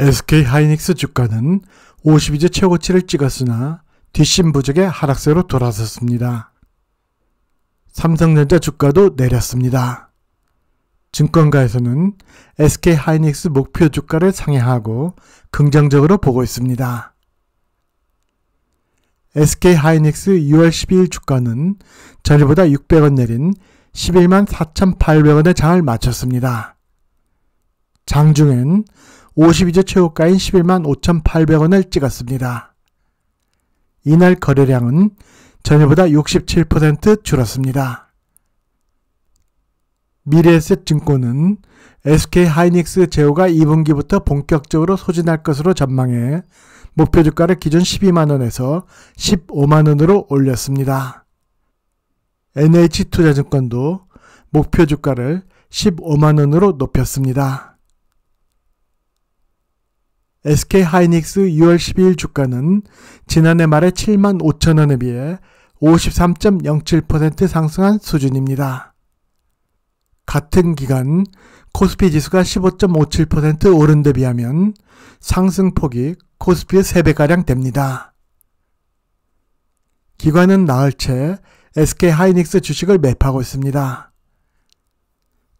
SK 하이닉스 주가는 52주 최고치를 찍었으나 뒷심 부족의 하락세로 돌아섰습니다. 삼성전자 주가도 내렸습니다. 증권가에서는 SK 하이닉스 목표 주가를 상향하고 긍정적으로 보고 있습니다. SK 하이닉스 6월 12일 주가는 전일보다 600원 내린 11만 4,800원의 장을 마쳤습니다. 장중엔 52주 최고가인 11만 5,800원을 찍었습니다. 이날 거래량은 전일보다 67% 줄었습니다. 미래에셋증권은 SK 하이닉스 제휴가 2분기부터 본격적으로 소진할 것으로 전망해 목표 주가를 기존 12만원에서 15만원으로 올렸습니다. NH투자증권도 목표 주가를 15만원으로 높였습니다. SK 하이닉스 6월 12일 주가는 지난해 말에 7만 5천원에 비해 53.07% 상승한 수준입니다. 같은 기간 코스피 지수가 15.57% 오른 데 비하면 상승폭이 코스피의 3배가량 됩니다. 기관은 나흘째 SK 하이닉스 주식을 매입하고 있습니다.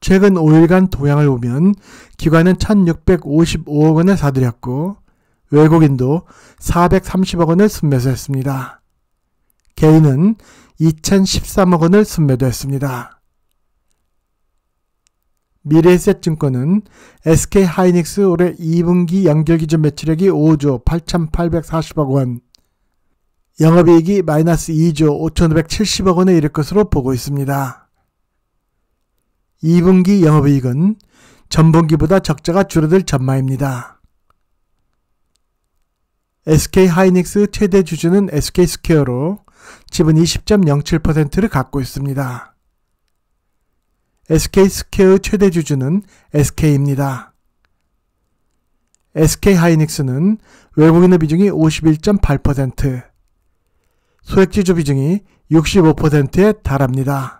최근 5일간 동향을 보면 기관은 1,655억 원을 사들였고 외국인도 430억 원을 순매수했습니다. 개인은 2,013억 원을 순매도 했습니다. 미래에셋증권은 SK하이닉스 올해 2분기 연결기준 매출액이 5조 8,840억 원, 영업이익이 마이너스 2조 5,570억 원에 이를 것으로 보고 있습니다. 2분기 영업이익은 전분기보다 적자가 줄어들 전망입니다. SK 하이닉스 최대 주주는 SK 스퀘어로 지분 20.07%를 갖고 있습니다. SK 스퀘어 최대 주주는 SK입니다. SK 하이닉스는 외국인의 비중이 51.8%, 소액지주 비중이 65%에 달합니다.